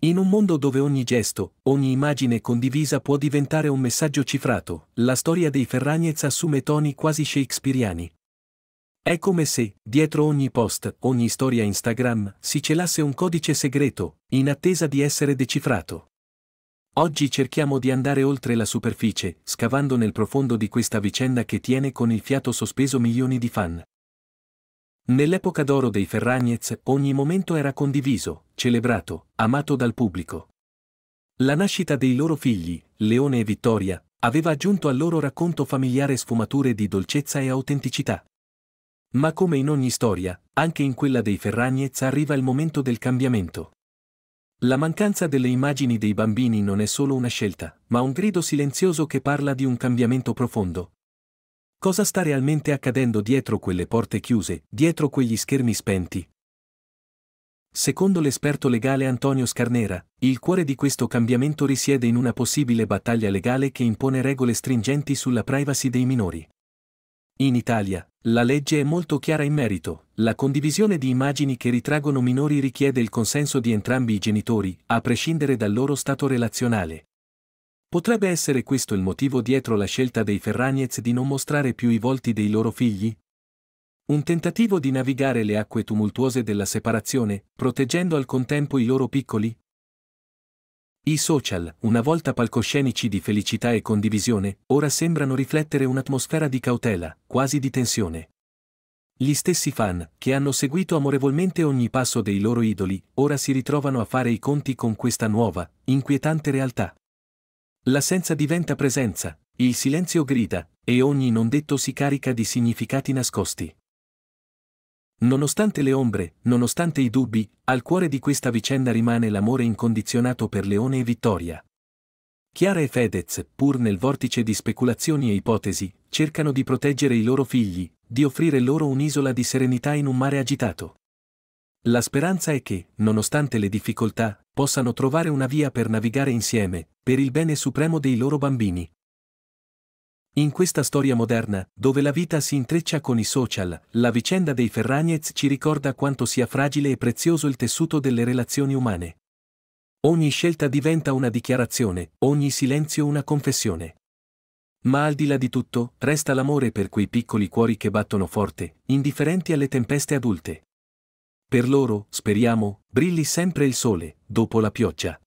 In un mondo dove ogni gesto, ogni immagine condivisa può diventare un messaggio cifrato, la storia dei Ferragnez assume toni quasi shakespeariani. È come se, dietro ogni post, ogni storia Instagram, si celasse un codice segreto, in attesa di essere decifrato. Oggi cerchiamo di andare oltre la superficie, scavando nel profondo di questa vicenda che tiene con il fiato sospeso milioni di fan. Nell'epoca d'oro dei Ferragnez ogni momento era condiviso, celebrato, amato dal pubblico. La nascita dei loro figli, Leone e Vittoria, aveva aggiunto al loro racconto familiare sfumature di dolcezza e autenticità. Ma come in ogni storia, anche in quella dei Ferragnez arriva il momento del cambiamento. La mancanza delle immagini dei bambini non è solo una scelta, ma un grido silenzioso che parla di un cambiamento profondo, Cosa sta realmente accadendo dietro quelle porte chiuse, dietro quegli schermi spenti? Secondo l'esperto legale Antonio Scarnera, il cuore di questo cambiamento risiede in una possibile battaglia legale che impone regole stringenti sulla privacy dei minori. In Italia, la legge è molto chiara in merito, la condivisione di immagini che ritraggono minori richiede il consenso di entrambi i genitori, a prescindere dal loro stato relazionale. Potrebbe essere questo il motivo dietro la scelta dei Ferragnez di non mostrare più i volti dei loro figli? Un tentativo di navigare le acque tumultuose della separazione, proteggendo al contempo i loro piccoli? I social, una volta palcoscenici di felicità e condivisione, ora sembrano riflettere un'atmosfera di cautela, quasi di tensione. Gli stessi fan, che hanno seguito amorevolmente ogni passo dei loro idoli, ora si ritrovano a fare i conti con questa nuova, inquietante realtà. L'assenza diventa presenza, il silenzio grida, e ogni non detto si carica di significati nascosti. Nonostante le ombre, nonostante i dubbi, al cuore di questa vicenda rimane l'amore incondizionato per Leone e Vittoria. Chiara e Fedez, pur nel vortice di speculazioni e ipotesi, cercano di proteggere i loro figli, di offrire loro un'isola di serenità in un mare agitato. La speranza è che, nonostante le difficoltà, possano trovare una via per navigare insieme, per il bene supremo dei loro bambini. In questa storia moderna, dove la vita si intreccia con i social, la vicenda dei Ferragnez ci ricorda quanto sia fragile e prezioso il tessuto delle relazioni umane. Ogni scelta diventa una dichiarazione, ogni silenzio una confessione. Ma al di là di tutto, resta l'amore per quei piccoli cuori che battono forte, indifferenti alle tempeste adulte. Per loro, speriamo, brilli sempre il sole, dopo la pioggia.